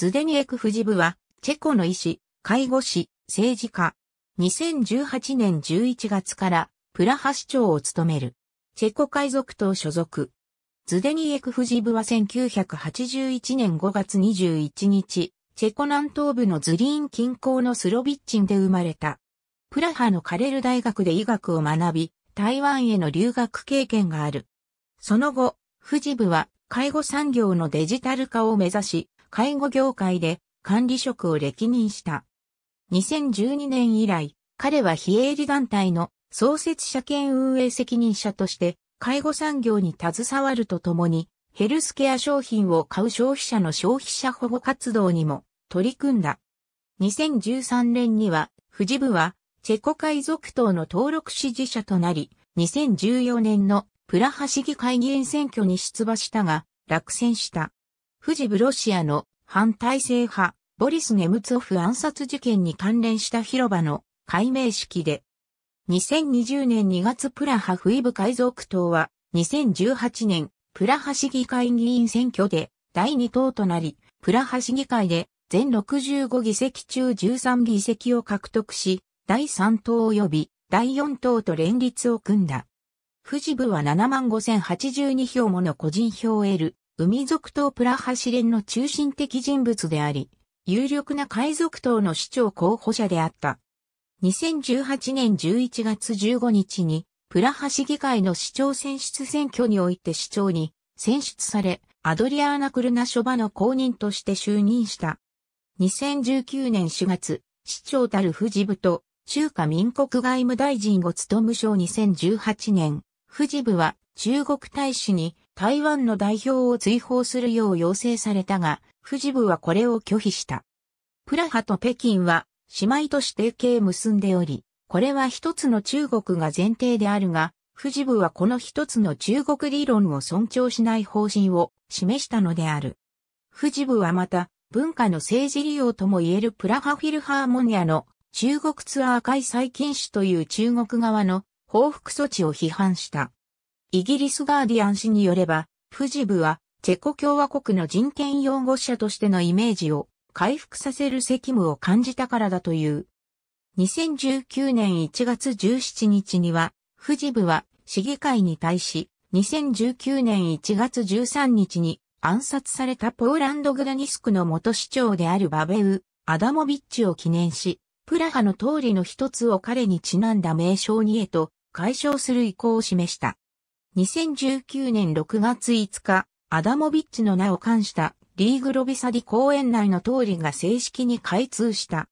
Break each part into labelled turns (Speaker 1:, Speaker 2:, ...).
Speaker 1: ズデニエク・フジブは、チェコの医師、介護士、政治家。2018年11月から、プラハ市長を務める。チェコ海賊党所属。ズデニエク・フジブは1981年5月21日、チェコ南東部のズリーン近郊のスロビッチンで生まれた。プラハのカレル大学で医学を学び、台湾への留学経験がある。その後、フジブは介護産業のデジタル化を目指し、介護業界で管理職を歴任した。2012年以来、彼は非営利団体の創設者兼運営責任者として介護産業に携わるとともに、ヘルスケア商品を買う消費者の消費者保護活動にも取り組んだ。2013年には、富士部は、チェコ海賊党の登録支持者となり、2014年のプラハ市議会議員選挙に出馬したが、落選した。富士ブロシアの反体制派、ボリス・ネムツオフ暗殺事件に関連した広場の解明式で、2020年2月プラハフイブ海賊党は、2018年プラハ市議会議員選挙で第2党となり、プラハ市議会で全65議席中13議席を獲得し、第3党及び第4党と連立を組んだ。富士部は75,082票もの個人票を得る海賊党プラハ試練の中心的人物であり、有力な海賊党の市長候補者であった。2018年11月15日に、プラハ市議会の市長選出選挙において市長に選出され、アドリアーナ・クルナショバの公認として就任した。2019年4月、市長たるフジ部と中華民国外務大臣を務む省2018年、フジ部は中国大使に台湾の代表を追放するよう要請されたが、富士部はこれを拒否した。プラハと北京は姉妹都市提携結んでおり、これは一つの中国が前提であるが、富士部はこの一つの中国理論を尊重しない方針を示したのである。富士部はまた、文化の政治利用とも言えるプラハフィルハーモニアの中国ツアー開催禁止という中国側の報復措置を批判した。イギリスガーディアン氏によれば、フジブは、チェコ共和国の人権擁護者としてのイメージを回復させる責務を感じたからだという。2019年1月17日には、フジブは市議会に対し、2019年1月13日に暗殺されたポーランドグダニスクの元市長であるバベウ・アダモビッチを記念し、プラハの通りの一つを彼にちなんだ名称にへと解消する意向を示した。2019年6月5日、アダモビッチの名を冠したリーグロビサディ公園内の通りが正式に開通した。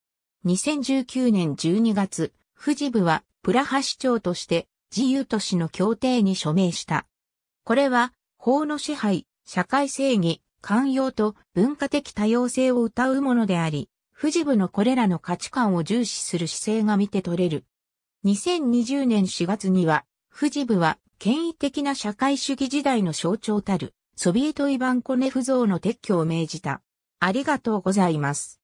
Speaker 1: 2019年12月、富士部はプラハ市長として自由都市の協定に署名した。これは法の支配、社会正義、寛容と文化的多様性を謳うものであり、富士部のこれらの価値観を重視する姿勢が見て取れる。2020年4月には、富士部は権威的な社会主義時代の象徴たる、ソビエトイバンコネフ像の撤去を命じた。ありがとうございます。